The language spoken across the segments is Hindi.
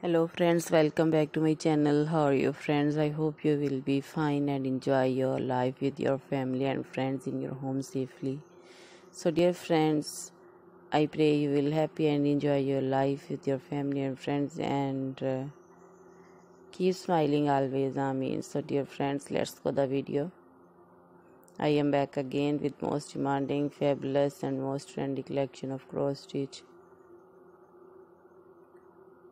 hello friends welcome back to my channel how are you friends i hope you will be fine and enjoy your life with your family and friends in your home safely so dear friends i pray you will happy and enjoy your life with your family and friends and uh, keep smiling always amen so dear friends let's go the video i am back again with most demanding fabulous and most trendy collection of cross stitch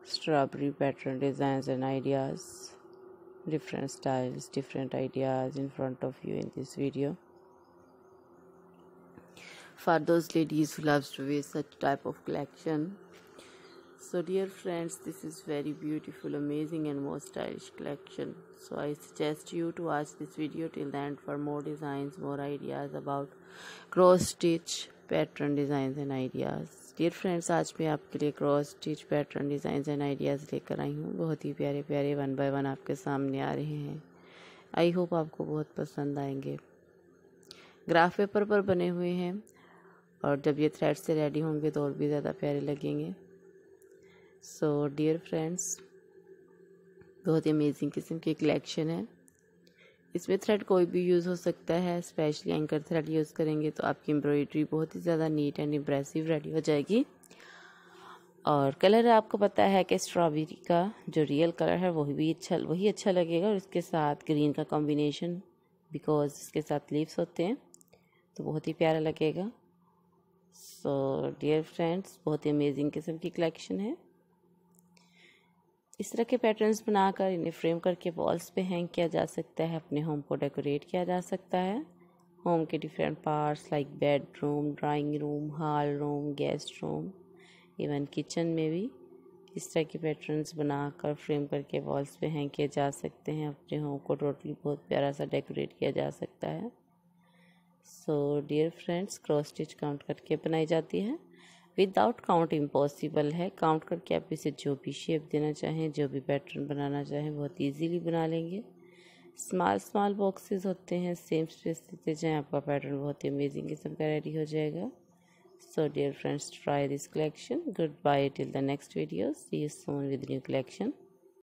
strawberry pattern designs and ideas different styles different ideas in front of you in this video for those ladies who loves to wear such type of collection so dear friends this is very beautiful amazing and most stylish collection so i suggest you to watch this video till the end for more designs more ideas about cross stitch pattern design and ideas dear friends आज मैं आपके लिए cross stitch pattern design and ideas लेकर आई हूँ बहुत ही प्यारे प्यारे वन बाय वन आपके सामने आ रहे हैं आई होप आपको बहुत पसंद आएंगे ग्राफ पेपर पर बने हुए हैं और जब ये थ्रेड से रेडी होंगे तो और भी ज़्यादा प्यारे लगेंगे सो डियर फ्रेंड्स बहुत ही अमेजिंग किस्म की कलेक्शन है इसमें थ्रेड कोई भी यूज़ हो सकता है स्पेशली एंकर थ्रेड यूज़ करेंगे तो आपकी एम्ब्रॉयडरी बहुत ही ज़्यादा नीट एंड इम्प्रेसिव रेडी हो जाएगी और कलर आपको पता है कि स्ट्रॉबेरी का जो रियल कलर है वही भी अच्छा वही अच्छा लगेगा और इसके साथ ग्रीन का कॉम्बिनेशन बिकॉज इसके साथ लीव्स होते हैं तो बहुत ही प्यारा लगेगा सो डियर फ्रेंड्स बहुत ही अमेजिंग किस्म की कलेक्शन है इस तरह के पैटर्न्स बनाकर इन्हें फ्रेम करके वॉल्स पे हैंग किया जा सकता है अपने होम को डेकोरेट किया जा सकता है होम के different parts like bedroom drawing room hall room guest room even kitchen में भी इस तरह के पैटर्न्स बनाकर फ्रेम करके वॉल्स पे हैंग किए जा सकते हैं अपने होम को टोटली बहुत प्यारा सा डेकोरेट किया जा सकता है so dear friends cross stitch count करके बनाई जाती है विदाउट काउंट इम्पॉसिबल है काउंट करके आप इसे जो भी शेप देना चाहें जो भी पैटर्न बनाना चाहें बहुत इजीली बना लेंगे स्मॉल स्मॉल बॉक्सेस होते हैं सेम स्पेस देते जाएँ आपका पैटर्न बहुत ही अमेजिंग किस्म का रेडी हो जाएगा dear friends try this collection good Goodbye till the next video see you soon with new collection